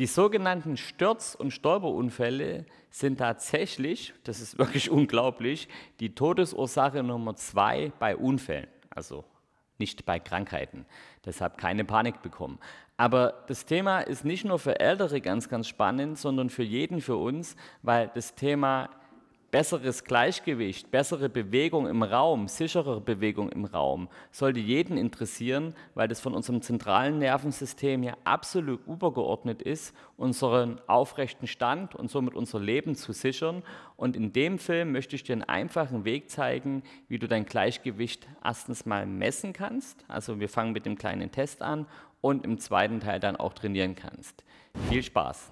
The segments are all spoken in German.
Die sogenannten Stürz- und Stolperunfälle sind tatsächlich, das ist wirklich unglaublich, die Todesursache Nummer zwei bei Unfällen, also nicht bei Krankheiten. Deshalb keine Panik bekommen. Aber das Thema ist nicht nur für Ältere ganz, ganz spannend, sondern für jeden, für uns, weil das Thema besseres Gleichgewicht, bessere Bewegung im Raum, sicherere Bewegung im Raum, sollte jeden interessieren, weil das von unserem zentralen Nervensystem ja absolut übergeordnet ist, unseren aufrechten Stand und somit unser Leben zu sichern. Und in dem Film möchte ich dir einen einfachen Weg zeigen, wie du dein Gleichgewicht erstens mal messen kannst. Also wir fangen mit dem kleinen Test an und im zweiten Teil dann auch trainieren kannst. Viel Spaß!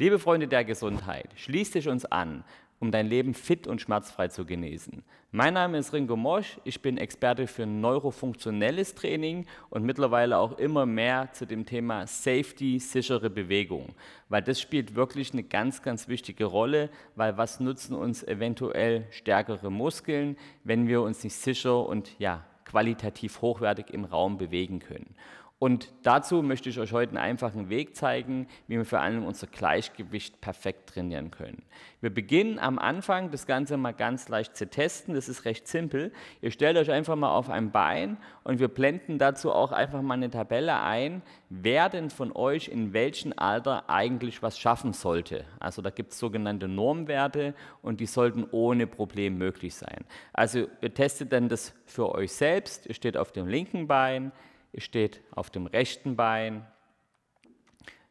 Liebe Freunde der Gesundheit, schließ dich uns an um dein Leben fit und schmerzfrei zu genießen. Mein Name ist Ringo Mosch, ich bin Experte für neurofunktionelles Training und mittlerweile auch immer mehr zu dem Thema Safety, sichere Bewegung, weil das spielt wirklich eine ganz, ganz wichtige Rolle, weil was nutzen uns eventuell stärkere Muskeln, wenn wir uns nicht sicher und ja, qualitativ hochwertig im Raum bewegen können. Und dazu möchte ich euch heute einen einfachen Weg zeigen, wie wir vor allem unser Gleichgewicht perfekt trainieren können. Wir beginnen am Anfang, das Ganze mal ganz leicht zu testen. Das ist recht simpel. Ihr stellt euch einfach mal auf ein Bein und wir blenden dazu auch einfach mal eine Tabelle ein, wer denn von euch in welchem Alter eigentlich was schaffen sollte. Also da gibt es sogenannte Normwerte und die sollten ohne Problem möglich sein. Also ihr testet dann das für euch selbst. Ihr steht auf dem linken Bein ihr steht auf dem rechten Bein,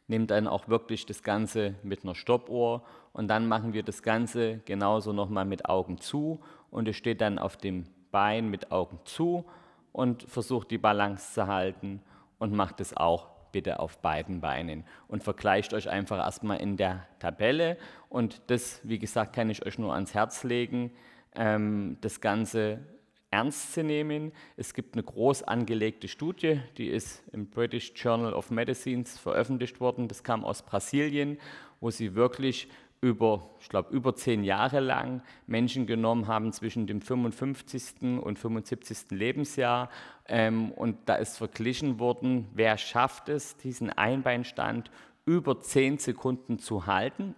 nehmt dann auch wirklich das Ganze mit einer Stoppuhr und dann machen wir das Ganze genauso nochmal mit Augen zu und ihr steht dann auf dem Bein mit Augen zu und versucht die Balance zu halten und macht es auch bitte auf beiden Beinen und vergleicht euch einfach erstmal in der Tabelle und das, wie gesagt, kann ich euch nur ans Herz legen. Ähm, das Ganze ernst zu nehmen. Es gibt eine groß angelegte Studie, die ist im British Journal of Medicines veröffentlicht worden. Das kam aus Brasilien, wo sie wirklich über, ich glaube, über zehn Jahre lang Menschen genommen haben zwischen dem 55. und 75. Lebensjahr. Ähm, und da ist verglichen worden, wer schafft es, diesen Einbeinstand über zehn Sekunden zu halten.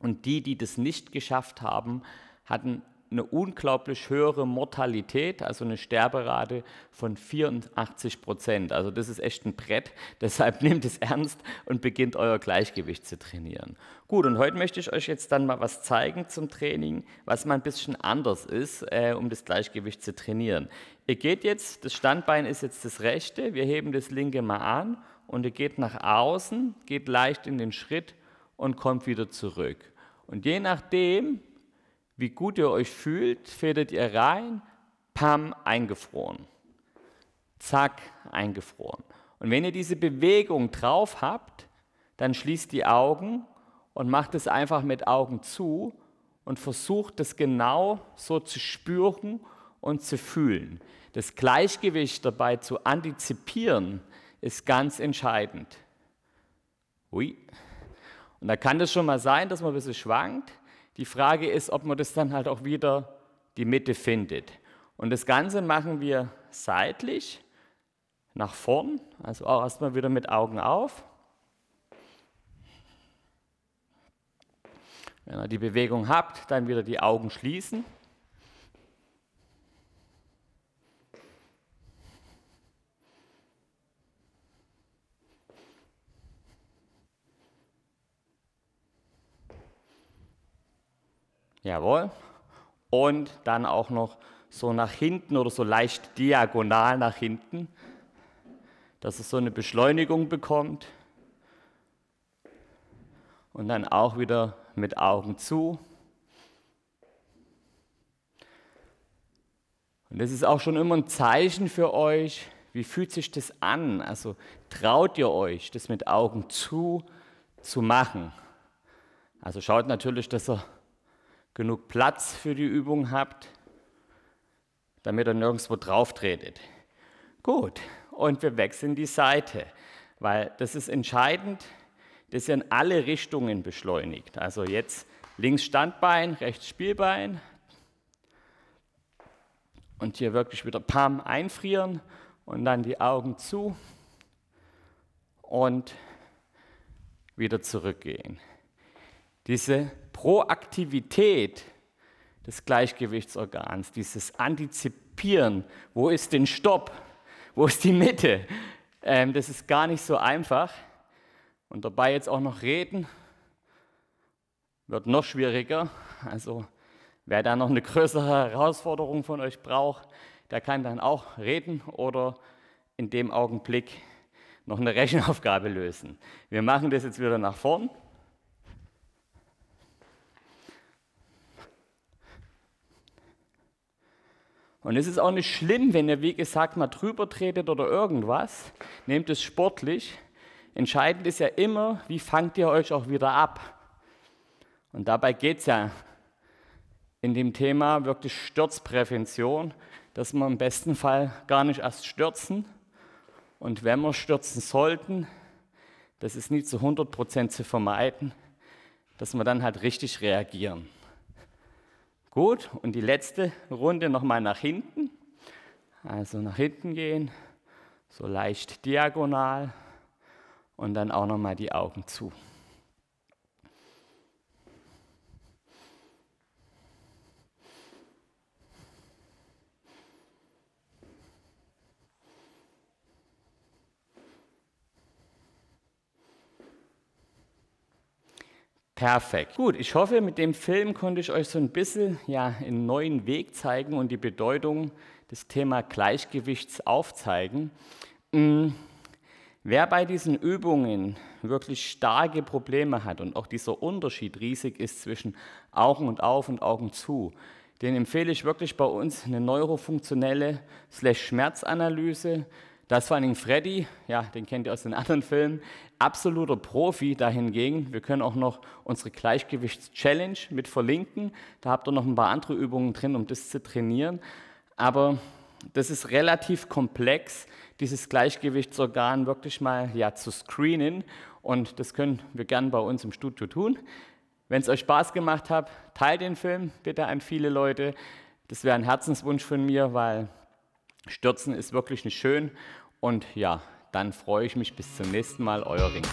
Und die, die das nicht geschafft haben, hatten eine unglaublich höhere Mortalität, also eine Sterberate von 84 Prozent. Also das ist echt ein Brett, deshalb nehmt es ernst und beginnt euer Gleichgewicht zu trainieren. Gut, und heute möchte ich euch jetzt dann mal was zeigen zum Training, was mal ein bisschen anders ist, äh, um das Gleichgewicht zu trainieren. Ihr geht jetzt, das Standbein ist jetzt das rechte, wir heben das linke mal an und ihr geht nach außen, geht leicht in den Schritt und kommt wieder zurück. Und je nachdem, wie gut ihr euch fühlt, fädelt ihr rein, pam, eingefroren. Zack, eingefroren. Und wenn ihr diese Bewegung drauf habt, dann schließt die Augen und macht es einfach mit Augen zu und versucht das genau so zu spüren und zu fühlen. Das Gleichgewicht dabei zu antizipieren ist ganz entscheidend. Ui. Und da kann das schon mal sein, dass man ein bisschen schwankt. Die Frage ist, ob man das dann halt auch wieder die Mitte findet. Und das Ganze machen wir seitlich nach vorn, also auch erstmal wieder mit Augen auf. Wenn ihr die Bewegung habt, dann wieder die Augen schließen. Jawohl. Und dann auch noch so nach hinten oder so leicht diagonal nach hinten, dass es so eine Beschleunigung bekommt. Und dann auch wieder mit Augen zu. Und das ist auch schon immer ein Zeichen für euch, wie fühlt sich das an? Also traut ihr euch, das mit Augen zu zu machen? Also schaut natürlich, dass ihr genug Platz für die Übung habt, damit ihr nirgendwo drauf tretet. Gut, und wir wechseln die Seite, weil das ist entscheidend, dass ihr in alle Richtungen beschleunigt. Also jetzt links Standbein, rechts Spielbein. Und hier wirklich wieder Pam einfrieren und dann die Augen zu und wieder zurückgehen. Diese Proaktivität des Gleichgewichtsorgans, dieses Antizipieren, wo ist denn Stopp, wo ist die Mitte, ähm, das ist gar nicht so einfach. Und dabei jetzt auch noch reden, wird noch schwieriger. Also wer da noch eine größere Herausforderung von euch braucht, der kann dann auch reden oder in dem Augenblick noch eine Rechenaufgabe lösen. Wir machen das jetzt wieder nach vorn. Und es ist auch nicht schlimm, wenn ihr, wie gesagt, mal drüber tretet oder irgendwas. Nehmt es sportlich. Entscheidend ist ja immer, wie fangt ihr euch auch wieder ab. Und dabei geht es ja in dem Thema wirklich Stürzprävention, dass wir im besten Fall gar nicht erst stürzen. Und wenn wir stürzen sollten, das ist nie zu 100% zu vermeiden, dass wir dann halt richtig reagieren. Gut, und die letzte Runde nochmal nach hinten. Also nach hinten gehen, so leicht diagonal und dann auch nochmal die Augen zu. Perfekt. Gut, ich hoffe, mit dem Film konnte ich euch so ein bisschen ja, einen neuen Weg zeigen und die Bedeutung des Thema Gleichgewichts aufzeigen. Hm, wer bei diesen Übungen wirklich starke Probleme hat und auch dieser Unterschied riesig ist zwischen Augen und auf und Augen zu, den empfehle ich wirklich bei uns eine neurofunktionelle Schmerzanalyse. Da ist vor allen Dingen Freddy, ja, den kennt ihr aus den anderen Filmen, absoluter Profi dahingegen. Wir können auch noch unsere Gleichgewichts-Challenge mit verlinken. Da habt ihr noch ein paar andere Übungen drin, um das zu trainieren. Aber das ist relativ komplex, dieses Gleichgewichtsorgan wirklich mal ja, zu screenen. Und das können wir gern bei uns im Studio tun. Wenn es euch Spaß gemacht hat, teilt den Film bitte an viele Leute. Das wäre ein Herzenswunsch von mir, weil Stürzen ist wirklich nicht schön. Und ja, dann freue ich mich bis zum nächsten Mal, euer Ring.